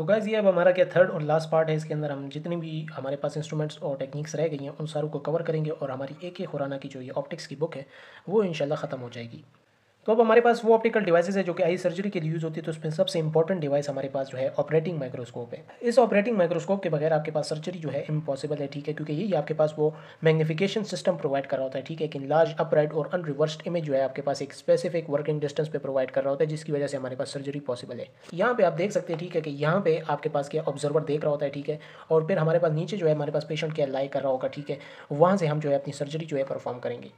तो गाइज़ ये अब हमारा क्या थर्ड और लास्ट पार्ट है इसके अंदर हम जितनी भी हमारे पास इंस्ट्रूमेंट्स और टेक्निक्स रह गई हैं उन सारों को कवर करेंगे और हमारी एक एक खुराना की जो ये ऑप्टिक्स की बुक है वो इंशाल्लाह ख़त्म हो जाएगी तो अब हमारे पास वो ऑप्टिकल डिवाइसेज है जो कि आई सर्जरी के लिए यूज़ होती है तो उसमें सबसे इंपॉर्टेंट डिवाइस हमारे पास जो है ऑपरेटिंग माइक्रोस्कोप है इस ऑपरेटिंग माइक्रोस्कोप के बगैर आपके पास सर्जरी जो है इम्पॉसिबल है ठीक है क्योंकि ये आपके पास वो मैग्नीफिकेशन सिस्टम प्रोवाइड कर रहा होता है ठीक है एक लार्ज अपराइट और अनरिवर्स्ड इमेज जो है आपके पास एक स्पेसिफिक वर्किंग डिस्टेंस पर प्रोवाइड कर रहा होता है जिसकी वजह से हमारे पास सर्जरी पॉसिबल है यहाँ पे आप देख सकते हैं ठीक है कि यहाँ पे आपके पास क्या ऑब्जर्वर देख रहा होता है ठीक है और फिर हमारे पास नीचे जो है हमारे पास पेशेंट क्या लाई कर रहा होगा ठीक है वहाँ से हम जो है अपनी सर्जरी जो है परफॉर्म करेंगे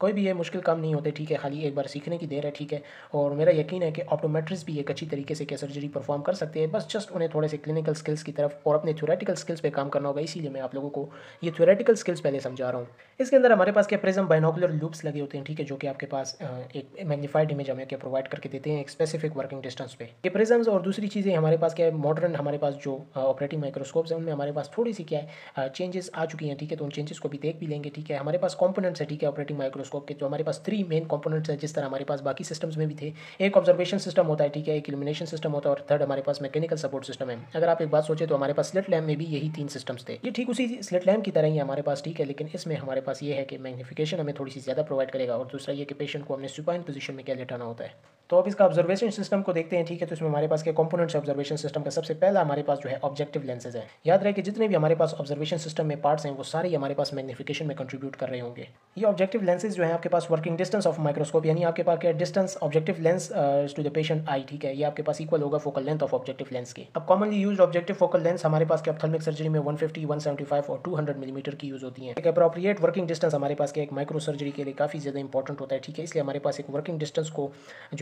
कोई भी ये मुश्किल काम नहीं होते ठीक है खाली एक बार सीखने की देर है ठीक है और मेरा यकीन है कि ऑप्टोमेट्रिस्ट भी एक अच्छी तरीके से क्या सर्जरी परफॉर्म कर सकते हैं बस जस्ट उन्हें थोड़े से क्लिनिकल स्किल्स की तरफ और अपने थ्योरेटिकल स्किल्स पर काम करना होगा इसीलिए मैं आप लोगों को ये थ्योरेटिकल स्किल्स पहले समझा रहा हूँ इसके अंदर हमारे पास क्या प्रिज्म बाइनोकुलर लूप्स लगे होते हैं ठीक है जो कि आपके पास एक मैग्नीफाइड इमेज हमें क्या प्रोवाइड करके देते हैं एक स्पेसिफिक वर्किंग डिस्टेंस पे ये प्रिजम्स और दूसरी चीज़ें हमारे पास क्या है मॉडर्न हमारे पास जो ऑपरेटिंग माइक्रोस्कोप्स हैं उनमें हमारे पास थोड़ी सी क्या है चेंजेस आ चुकी हैं ठीक है तो उन चेंजेस को भी देख भी लेंगे ठीक है हमारे पास कॉम्पोनेंट्स है ठीक है ऑपरेटिंग माइक्रोस्कोप माइक्रोस्कोप के तो हमारे पास थ्री मेन कंपोनेंट्स हैं जिस तरह हमारे पास बाकी सिस्टम्स में भी थे एक ऑब्जर्वेशन सिस्टम होता है ठीक है एक इलिमिनेशन सिस्टम होता है और थर्ड हमारे पास मैकेनिकल सपोर्ट सिस्टम है अगर आप एक बात सोचे तो हमारे पास स्लेट लैम में भी यही तीन सिस्टम्स थे ये ठीक उसी स्लेट लैम की तरह ही हमारे पास ठीक है लेकिन इसमें हमारे पास ये है कि मैग्नीफिकेशन हमें थोड़ी सी ज़्यादा प्रोवाइड करेगा और दूसरा ये कि पेशेंट को हमने सुपाइन पोजिशन में क्या लेटाना होता है तो अब इसका ऑब्जर्वेशन सिस्टम को देखते हैं ठीक है तो इसमें हमारे पास के कंपोनेंट्स ऑब्जर्वेशन सिस्टम का सबसे पहला हमारे पास जो है ऑब्जेक्टिव लेंसेज है याद रहे कि जितने भी हमारे पास ऑब्जर्वेशन सिस्टम में पार्ट्स हैं वो सारे हमारे पास मैग्निफिकेशन में कंट्रीब्यूट कर रहे होंगे ये ऑब्जेक्टिव लेंसेज जो है आपके पास वर्किंग डिस्टेंस ऑफ माइक्रोस्कोप यानी आपके पास क्या distance objective lens to the patient eye ठीक है ये आपके पास इक्वल होगा focal length of objective lens के अब commonly use objective focal lens हमारे पास के ऑप्थेलमिक सर्जरी में सेवेंटी फाइव और टू हंड्रेड मिलीमीटर की यूज होती है एक अप्रोप्रिएट वर्किंग डिस्टेंस हमारे पास के एक माइक्रो सर्जरी के लिए काफी ज्यादा इंपॉर्टेंट होता है ठीक है इसलिए हमारे पास एक वर्किंग डिस्टेंस को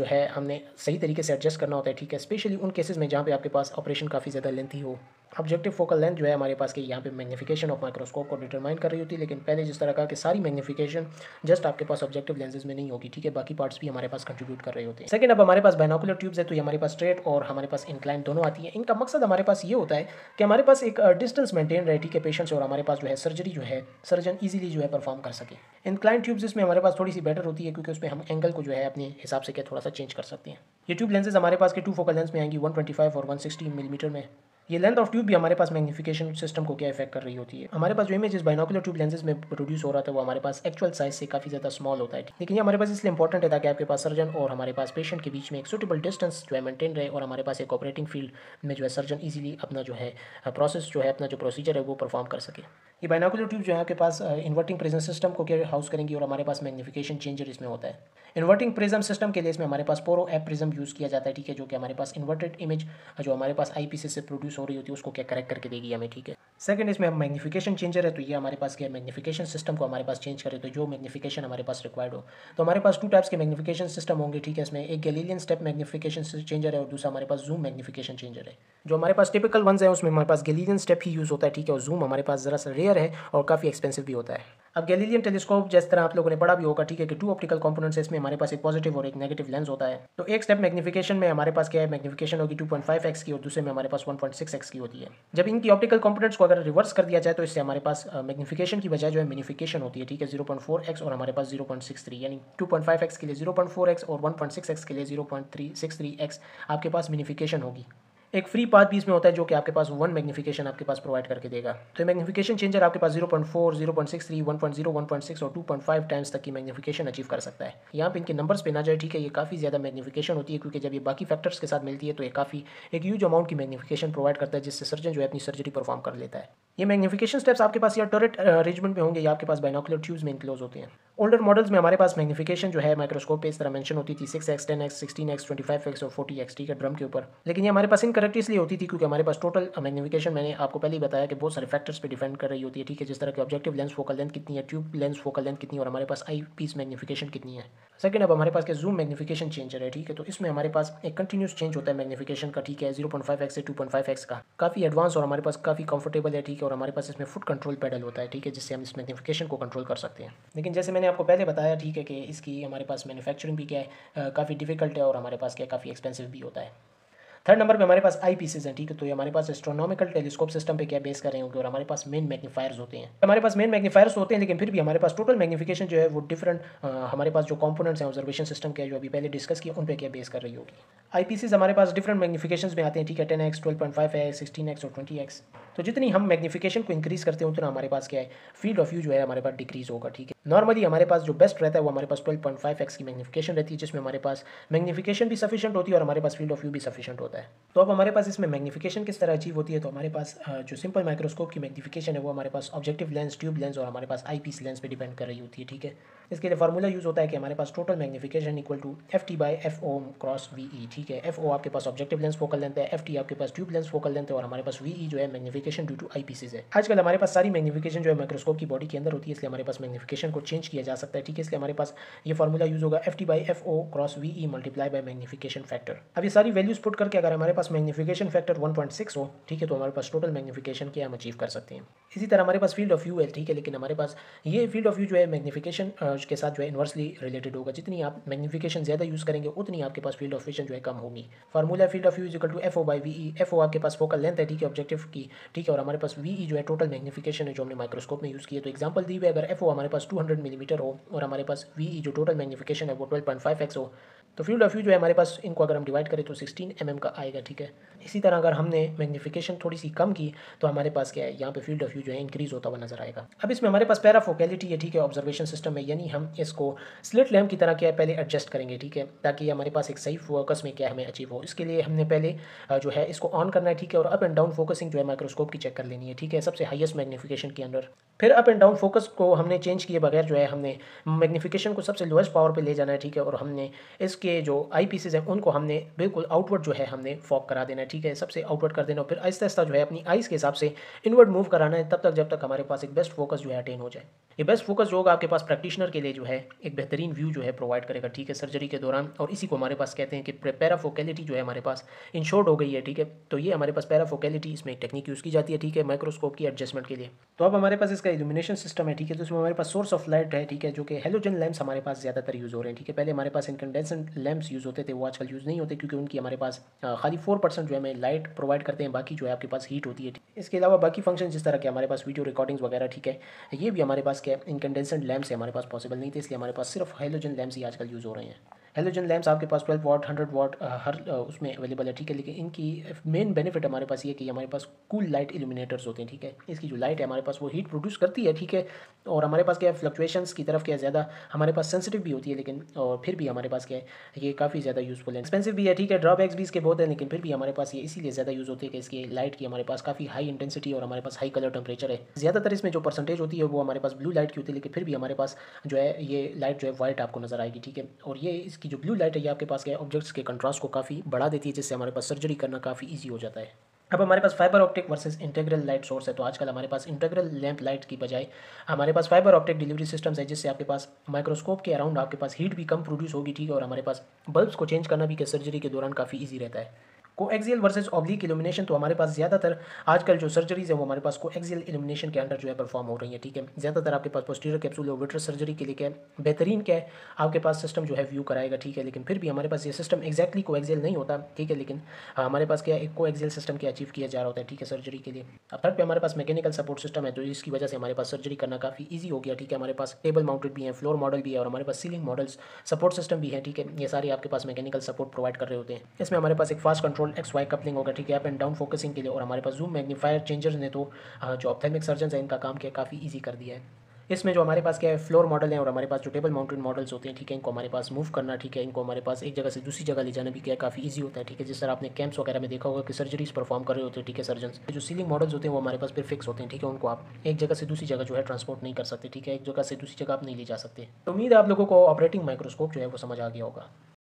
जो है है हमने सही तरीके से एडजस्ट करना होता है ठीक है स्पेशली उन केसेस में जहाँ पे आपके पास ऑपरेशन काफ़ी ज़्यादा लेंथी हो ऑब्जेक्टिव फोकल लेंथ जो है हमारे पास कि यहाँ पे मैग्नीफिकेशन ऑफ माइक्रोस्कोप को डिटरमाइन कर रही होती है लेकिन पहले जिस तरह का कि सारी मैग्नीफिकेशन जस्ट आपके पास ऑब्जेक्टिव लेंसेज में नहीं होगी ठीक है बाकी पार्ट्स भी हमारे पास कंट्रीब्यूट कर रहे होते हैं सेकंड अब हमारे पास बैनोकुलर ट्यूब्स है तो ये हमारे पास स्ट्रेट और हमारे पास इंक्लाइन दोनों आती है इनका मकसद हमारे पास ये होता है कि हमारे पास एक डिस्टेंस मेंटेन रहे ठीक है पेशेंट्स और हमारे पास जो है सर्जरी जो है सर्जन ईजिली जो है परफॉर्म कर सके इंक्लाइन ट्यूब्स इसमें हमारे पास थोड़ी सी बेटर होती है क्योंकि उसमें हम एंगल को जो है अपने हिसाब से क्या थोड़ा सा चेंज कर सकते हैं ये ट्यूब लेंसेज हमारे पास के टू फोकल लेंस में आएंगी वन और वन मिलीमीटर में ये लेंथ ऑफ ट्यूब भी हमारे पास मैग्नीफिकेशन सिस्टम को क्या इफेक्ट कर रही होती है हमारे पास जो इमेज इस बाइनोकुलर ट्यूब लेंसेज में प्रोड्यूस हो रहा था वो हमारे पास एक्चुअल साइज से काफी ज्यादा स्मॉल होता है लेकिन ये हमारे पास इसलिए इंपॉर्टेंट है ताकि आपके पास सर्जन और हमारे पास पेशेंट के बीच में एक सुटेबल डिस्टेंस जो है मेंटेन रहे और हमारे पास एक ऑपरेटिंग फील्ड में जो है सर्जन ईजिली अपना जो है प्रोसेस जो है अपना जो प्रोसीजर है वो परफॉर्म कर सके ये बाइनोकुलर ट्यूब जो है आपके पास इन्वर्टिंग प्रेजेंस सिस्टम को क्या हाउस करेंगी और हमारे पास मैग्नीफिकेशन चेंजर इसमें होता है इन्वर्टिंग प्रिज्म सिस्टम के लिए इसमें हमारे पास पोरो एप प्रिज्म यूज़ किया जाता है ठीक है जो कि हमारे पास इन्वर्टेड इमेज जो हमारे पास आईपीसी से प्रोड्यूस हो रही होती है उसको क्या करेक्ट करके देगी हमें ठीक है सेकंड इसमें हम मैग्नीफिकेशन चेंजर है तो ये हमारे पास क्या मैग्नीफिकेशन सिस्टम को हमारे पास चेंज करे तो जो मैग्नीफिकेशन हमारे पास रिक्वायर्ड हो तो हमारे पास टू टाइप्स के मैग्नीफिकेशन सिस्टम होंगे ठीक है इसमें एक गैलीलियन स्टेप मैग्नीफिकेशन चेंजर है और दूसरा हमारे पास जूम मैग्नीफिकेशन चेंजर है जो हमारे पास टिपिकल वन है उसमें हमारे पास गैलीलियन स्टेप ही यूज़ होता है ठीक है और जूम हमारे पास ज़रा सा रेयर है और काफ़ी एक्सपेंसिव भी होता है अब गैलीलियन टेलीस्कोप जिस तरह आप लोगों ने पढ़ा भी होगा ठीक है कि टू ऑप्टिकल कंपोनेंट्स है इसमें हमारे पास एक पॉजिटिव और एक नेगेटिव लेंस होता है तो एक स्टेप मैग्नीफिकेशन में हमारे पास क्या है मैग्नीफिकेशन होगी 2.5x की और दूसरे में हमारे पास 1.6 सिक्स एक्स की होती है जब इनकी ऑप्टिकल कॉम्पोनेट्स को अगर रिवर्स कर दिया जाए तो इससे हमारे पास मैग्निफिकेशन की बजाय जो है मिनिफिकेशन होती है ठीक है जीरो पॉइंट फोर एक्स और हमारे पास जीरो पॉइंट सिक्स थ्री यानी टू पॉइंट फाइव एक्स के लिए जीरो पॉइंट फोर एक्स और वन पॉइंट सिक्स एक्स के लिए zero point three six three X आपके पास मिनिफिकेशन होगी एक फ्री पाथ भी इसमें होता है जो कि आपके पास वन मैग्नीफिकेशन आपके पास प्रोवाइड करके देगा तो मैग्नीफिकेशन चेंजर आपके पास 0.4, 0.63, 1.0, 1.6 और 2.5 टाइम्स तक की मैग्नीफिकेशन अचीव कर सकता है यहाँ पे इनके नंबर्स पे ना जाए ठीक है ये काफ़ी ज़्यादा मैग्नीफिकेशन होती है क्योंकि जब ये बाकी फैक्टर्स के साथ मिलती है तो ये काफ़ी एक यूज अमाउंट की मैग्नीफिकेशन प्रोवाइड करता है जिससे सर्जन जो है अपनी सर्जरी परफॉर्म कर लेता है ये मैग्नीफिकेशन स्टेप्स आपके पास या टोरेट अरेंजमेंट में होंगे या आपके पास बाइनोकुलर ट्यूब्स में इंक्लोज होते हैं ओल्डर मॉडल्स में हमारे पास मैग्नीफिकेशन जो है माइक्रोस्कोप पे इस तरह मेंशन होती थी six X ten X sixteen X twenty five X और फोर्टी एक्स ठीक है ड्रम के ऊपर लेकिन ये हमारे पास इन करेक्ट इसलिए होती थी क्योंकि हमारे पास टोटल मैग्नीफिकेशन मैंने आपको पहले ही बताया कि बहुत सारे फैक्टर्स पे डिपेंड कर रही होती है ठीक है जिस तरह के ऑब्जेक्टिव लेंस फोकल लेंथ कितनी है ट्यूब लेंस फोकल लेंथ कितनी है और हमारे पास आई पीस मैग्नीफिकेशन कितनी है सेकंड अब हमारे पास के जूम मैग्नीफिकेशन चेंजर है ठीक है तो इसमें हमारे पास एक कंटिन्यूस चेंज होता है मैग्नीफिकेशन का ठीक है जीरो पॉइंट फाइव एक्स से टू पॉइंट फाइव एक्स का काफ़ी एडवांस और हमारे पास काफ़ी कंफर्टेबल है ठीक है और हमारे पास इसमें फुट कंट्रोल पैडल होता है ठीक है जिससे हम इस मैग्नीफिकेशन को कंट्रोल कर सकते हैं लेकिन जैसे मैंने आपको पहले बताया ठीक है कि इसकी हमारे पास मैन्युफैक्चरिंग भी क्या है काफ़ी डिफिकल्ट है और हमारे पास क्या काफ़ी एक्सपेंसिव भी होता है थर्ड नंबर पे हमारे पास आई पीसेज हैं ठीक है तो ये हमारे पास एस्ट्रोनॉमिकल टेलीस्कोप सिस्टम पे क्या बेस कर रहे होंगे और हमारे पास मेन मैग्नीफायर्स होते हैं हमारे पास मेन मैग्नीफायर्स होते हैं लेकिन फिर भी हमारे पास टोटल मैग्नीफिकेशन जो है वो डिफरेंट हमारे पास जो कॉम्पोनेट्स हैं ऑब्जर्वेशन सिस्टम के जो अभी पहले डिस्कस किया उन पर क्या बेस कर रही होगी आई हमारे पास डिफरेंट मैग्नीफिकेशन में आते हैं ठीक है ten X twelve point five है सिक्सटीन एक्स और ट्वेंटी एक्स तो जितनी हम मैग्नीफिकेशन को इंक्रीज़ करते हैं उतना हमारे पास क्या है फील्ड ऑफ व्यू जो है हमारे पास डिक्रीज़ होगा ठीक है नॉर्मली हमारे पास जो बेस्ट रहता है वो हमारे पास 12.5 एक्स की मैग्नीफिकेशन रहती है जिसमें हमारे पास मैग्नीफिकेशन भी सफिशेंट होती है और हमारे पास फील्ड ऑफ व्यू भी सफिशेंट होता है तो अब हमारे पास इसमें मैग्नीफिकेशन किस तरह अचीव होती है तो हमारे पास जो सिंपल माइक्रोस्कोप की मैग्नीफिकेशन है वो हमारे पास ऑब्जेक्टिव लेंस ट्यूब लेंस और हमारे पास आई लेंस पर डिपेंड कर रही होती है ठीक है इसके लिए फार्मूला यूज़ होता है कि हमारे पास total magnification equal to F T by F O cross V E ठीक है एफ ओ आपके पास ऑब्जेक्टिव लेंस फोकल लेंथ है एफ टी आपके पास ट्यूब लेंस फोकल लेंथ है और हमारे पास वी ई e जो है magnification due to eyepieces है आजकल हमारे पास सारी मैग्नीफिकेशन जो है माइक्रोस्कोप की बॉडी के अंदर होती है इसलिए हमारे पास मैग्निफिकेशन को चेंज किया जा सकता है ठीक है इसलिए हमारे पास ये फार्मूला यूज़ होगा F T by F O cross V E multiply by magnification factor अब ये सारी वैल्यूज पुट करके अगर हमारे पास magnification factor one point six हो ठीक है तो हमारे पास टोटल मैग्नीफिकेशन के हम अचीव कर सकते हैं इसी तरह हमारे पास फील्ड ऑफ व्यू है ठीक है लेकिन हमारे पास ये फील्ड ऑफ व्यू जो है मैग्निफिकेशन के साथ जो है इन्वर्सली रिलेटेड होगा जितनी आप मैग्नीफिकेशन ज़्यादा यूज़ करेंगे उतनी आपके पास फील्ड ऑफ विजन जो है कम होगी formula field of view equal to F O by V F O आपके पास फोकल लेंथ है ठीक है ऑब्जेक्टिव की ठीक है और हमारे पास वी e जो है टोटल मैग्नीफिकेशन है जो हमने माइक्रोस्कोप में यूज़ किया तो एग्जाम्पल दी हुई अगर एफ ओ हमारे पास टू हंड्रेड मिलीमीटर हो और हमारे पास वी e जो टोटल मैग्नीफिकेशन है वो ट्वेल्व पॉइंट फाइव एक्स हो तो फ्लूड ऑफ जो है हमारे पास इनको अगर हम डिवाइड करें तो सिक्सटीन एम mm का आएगा ठीक है इसी तरह अगर हमने मैग्नीफिकेशन थोड़ी सी कम की तो हमारे पास क्या है यहाँ पे फील्ड ऑफ व्यू जो है इंक्रीज होता हुआ नजर आएगा अब इसमें हमारे पास पैराफोकैलिटी है ठीक है ऑब्जर्वेशन सिस्टम है यानी हम इसको स्लिट लैम्प की तरह क्या है पहले एडजस्ट करेंगे ठीक है ताकि हमारे पास एक सही फोकस में क्या हमें अचीव हो इसके लिए हमने पहले जो है इसको ऑन करना है ठीक है और अप एंड डाउन फोकसिंग जो है माइक्रोस्कोप की चेक कर लेनी है ठीक है सबसे हाइस्ट मैग्नीफिकेशन के अंदर फिर अप एंड डाउन फोकस को हमने चेंज किए बगैर जो है हमने मैग्नीफिकेशन को सबसे लोएस्ट पावर पर ले जाना है ठीक है और हमने इसके के जो आई पीसेज हैं उनको हमने बिल्कुल आउटवर्ड जो है हमने फॉक करा देना है ठीक है सबसे आउटवर्ड कर देना और फिर आहिस्ता आहिस्ता जो है अपनी आइज़ के हिसाब से इनवर्ड मूव कराना है तब तक जब तक हमारे पास एक बेस्ट फोकस जो है अटेन हो जाए ये बेस्ट फोकस जो होगा आपके पास प्रैक्टिशनर के लिए जो है एक बेहतरीन व्यू जो है प्रोवाइड करेगा ठीक है सर्जरी के दौरान और इसी को हमारे पास कहते हैं कि पैराफोकेलिटी जो है हमारे पास इंश्योर्ड हो गई है ठीक है तो ये हमारे पास पैराफोकेलिटी इसमें एक टेक्निक यूज़ की जाती है ठीक है माइक्रोस्कोप की एडजस्टमेंट के लिए तो अब हमारे पास इसका इल्यूमिनेशन सिस्टम है ठीक है तो इसमें हमारे पास सोर्स ऑफ लाइट है ठीक है जो कि हेलोजन लैम्प्स हमारे पास ज़्यादातर यूज़ हो रहे हैं ठीक है पहले हमारे पास इनकंडेंसेंट लैम्प्स यूज़ होते थे वो आजकल यूज़ नहीं होते क्योंकि उनकी हमारे पास खाली फोर परसेंट जो है हमें लाइट प्रोवाइड करते हैं बाकी जो है आपके पास हीट होती है इसके अलावा बाकी फंक्शन जिस तरह के हमारे पास वीडियो रिकॉर्डिंग्स वगैरह ठीक है ये भी हमारे पास क्या इनकंडेंसेंट लैम्प्स से हमारे पास पॉसिबल नहीं थे इसलिए हमारे पास सिर्फ हाइलोजन लैम्प्स ही आजकल यूज़ हो रहे हैं हेलोजन लैम्प्स आपके पास ट्वेल्व वाट हंड्रेड वाट हर उसमें अवेलेबल है ठीक है लेकिन इनकी मेन बेनिफिट हमारे पास ये कि हमारे पास कूल लाइट इल्यूमिनेटर्स होते हैं ठीक है इसकी जो लाइट है हमारे पास वो हीट प्रोड्यूस करती है ठीक है और हमारे पास क्या है फ्लक्चुएशंस की तरफ क्या है ज़्यादा हमारे पास सेंसिटिव भी होती है लेकिन और फिर भी हमारे पास क्या है ये काफ़ी ज़्यादा यूजफुल है एक्सपेंसिव भी है ठीक है ड्रॉबैक्स भी इसके बहुत हैं लेकिन फिर भी हमारे पास ये इसीलिए ज़्यादा यूज़ होती है कि इसकी लाइट की हमारे पास काफ़ी हाई इंटेंसिटी और हमारे पास हाई कलर टेम्परेचर है ज़्यादातर इसमें जो परसेंटेज होती है वो हमारे पास ब्लू लाइट की होती है लेकिन फिर भी हमारे पास जो है ये लाइट जो है वाइट आपको नजर आएगी ठीक है और ये इसकी जो ब्लू लाइट है ये आपके पास क्या है ऑब्जेक्ट्स के कंट्रास्ट को काफ़ी बढ़ा देती है जिससे हमारे पास सर्जरी करना काफ़ी ईजी हो जाता है अब हमारे पास fibre optic versus integral light source है तो आजकल हमारे पास इंटेग्रल लैंप लाइट की बजाय हमारे पास फाइबर ऑप्टिक डिलीवरी सिस्टम्स है जिससे आपके पास माइक्रोस्कोप के अराउंड आपके पास हीट भी कम प्रोड्यूस होगी ठीक है और हमारे पास बल्ब्स को चेंज करना भी सर्जरी के दौरान काफ़ी ईजी रहता है कोएक्सियल वर्सेज ऑब्लिक इलिमिनेशन तो हमारे पास ज़्यादातर आजकल जो सर्जरीज है वो हमारे पास कोएक्सियल इल्यूमिनेशन के अंडर जो है परफॉर्म हो रही है ठीक है ज़्यादातर आपके पास पोस्टीरियर कैप्सूल और विट्रस सर्जरी के लिए क्या बेहतरीन क्या है आपके पास सिस्टम जो है व्यू कराएगा ठीक है लेकिन फिर भी हमारे पास ये सिस्टम एक्जैक्टली कोएक्सियल नहीं होता ठीक है लेकिन हाँ, हमारे पास क्या एक कोएक्सियल सिस्टम के अचीव किया जा रहा होता है ठीक है सर्जरी के लिए अब थर्ड पर हमारे पास मैकेनिकल सपोर्ट सिस्टम है तो इसकी वजह से हमारे पास सर्जरी करना काफ़ी ईजी हो गया ठीक है हमारे पास टेबल माउंटेड भी है फ्लोर मॉडल भी है और हमारे पास सीलिंग मॉडल्स सपोर्ट सिस्टम भी है ठीक है ये सारे आपके पास मैकेनिकल सपोर्ट प्रोवाइड कर रहे होते हैं इसमें हमारे पास एक fast control non X Y coupling होगा ठीक है अप एंड डाउन फोकसिंग के लिए और हमारे पास जूम मैग्नीफायर चेंजर्स ने तो जो ऑप्थेमिक सर्जन है इनका काम किया काफ़ी ईजी कर दिया है इसमें जो हमारे पास क्या है फ्लोर मॉडल है और हमारे पास जो टेबल माउंटेड मॉडल्स होते हैं ठीक है इनको हमारे पास मूव करना ठीक है इनको हमारे पास एक जगह से दूसरी जगह ले जाना भी क्या काफ़ी ईजी होता है ठीक है जिस तरह आपने कैंप्स वगैरह में देखा होगा कि सर्जरीज परफॉर्म कर रहे होते हैं ठीक है सर्जन जो सीलिंग मॉडल्स होते हैं वो हमारे पास फिर फिक्स होते हैं ठीक है उनको आप एक जगह से दूसरी जगह जो है ट्रांसपोर्ट नहीं कर सकते ठीक है एक जगह से दूसरी जगह आप नहीं ले जा सकते तो उम्मीद है आप लोगों को ऑपरेटिंग माइक्रोस्कोप जो है वो समझ आ गया होगा